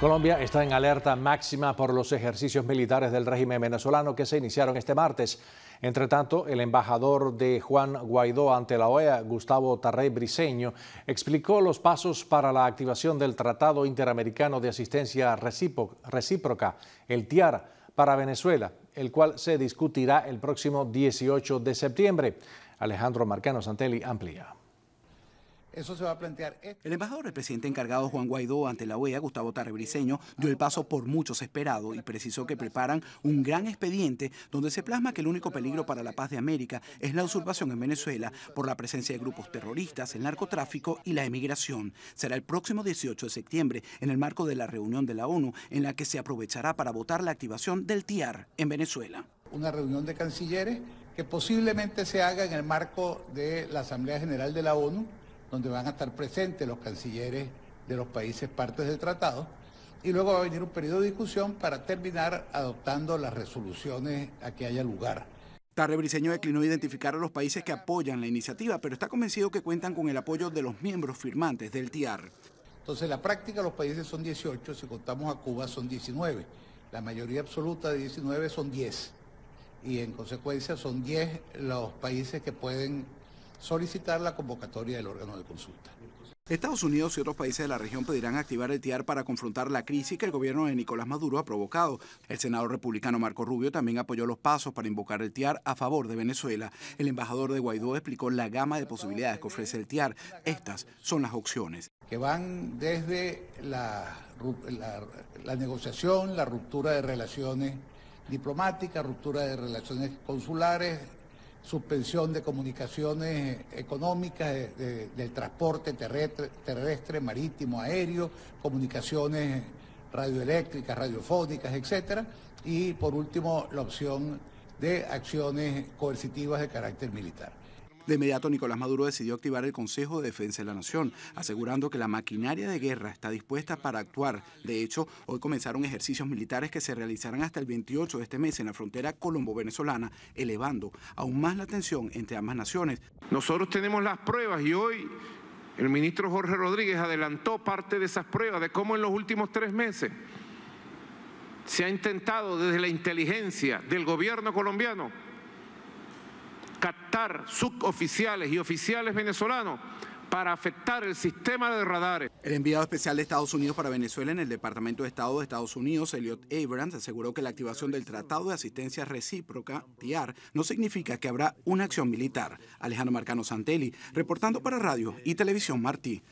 Colombia está en alerta máxima por los ejercicios militares del régimen venezolano que se iniciaron este martes. Entre tanto, el embajador de Juan Guaidó ante la OEA, Gustavo Tarrey Briseño, explicó los pasos para la activación del Tratado Interamericano de Asistencia Recíproca, el TIAR, para Venezuela, el cual se discutirá el próximo 18 de septiembre. Alejandro Marcano Santelli amplía. Eso se va a plantear. El embajador del presidente encargado Juan Guaidó ante la OEA, Gustavo Tarrebriseño, dio el paso por muchos esperado y precisó que preparan un gran expediente donde se plasma que el único peligro para la paz de América es la usurpación en Venezuela por la presencia de grupos terroristas, el narcotráfico y la emigración. Será el próximo 18 de septiembre en el marco de la reunión de la ONU en la que se aprovechará para votar la activación del TIAR en Venezuela. Una reunión de cancilleres que posiblemente se haga en el marco de la Asamblea General de la ONU donde van a estar presentes los cancilleres de los países partes del tratado, y luego va a venir un periodo de discusión para terminar adoptando las resoluciones a que haya lugar. Tarre Briseño declinó identificar a los países que apoyan la iniciativa, pero está convencido que cuentan con el apoyo de los miembros firmantes del TIAR. Entonces, la práctica los países son 18, si contamos a Cuba son 19. La mayoría absoluta de 19 son 10. Y en consecuencia son 10 los países que pueden solicitar la convocatoria del órgano de consulta. Estados Unidos y otros países de la región pedirán activar el TIAR para confrontar la crisis que el gobierno de Nicolás Maduro ha provocado. El senador republicano Marco Rubio también apoyó los pasos para invocar el TIAR a favor de Venezuela. El embajador de Guaidó explicó la gama de posibilidades que ofrece el TIAR. Estas son las opciones. Que van desde la, negociación, la ruptura de relaciones diplomáticas, ruptura de relaciones consulares, suspensión de comunicaciones económicas, del transporte terrestre, terrestre, marítimo, aéreo, comunicaciones radioeléctricas, radiofónicas, etcétera, y por último la opción de acciones coercitivas de carácter militar. De inmediato, Nicolás Maduro decidió activar el Consejo de Defensa de la Nación, asegurando que la maquinaria de guerra está dispuesta para actuar. De hecho, hoy comenzaron ejercicios militares que se realizarán hasta el 28 de este mes en la frontera colombo-venezolana, elevando aún más la tensión entre ambas naciones. Nosotros tenemos las pruebas y hoy el ministro Jorge Rodríguez adelantó parte de esas pruebas de cómo en los últimos tres meses se ha intentado desde la inteligencia del gobierno colombiano captar suboficiales y oficiales venezolanos para afectar el sistema de radares. El enviado especial de Estados Unidos para Venezuela en el Departamento de Estado de Estados Unidos, Elliot Abrams, aseguró que la activación del Tratado de Asistencia Recíproca, TIAR, no significa que habrá una acción militar. Alejandro Marcano Santelli, reportando para Radio y Televisión Martí.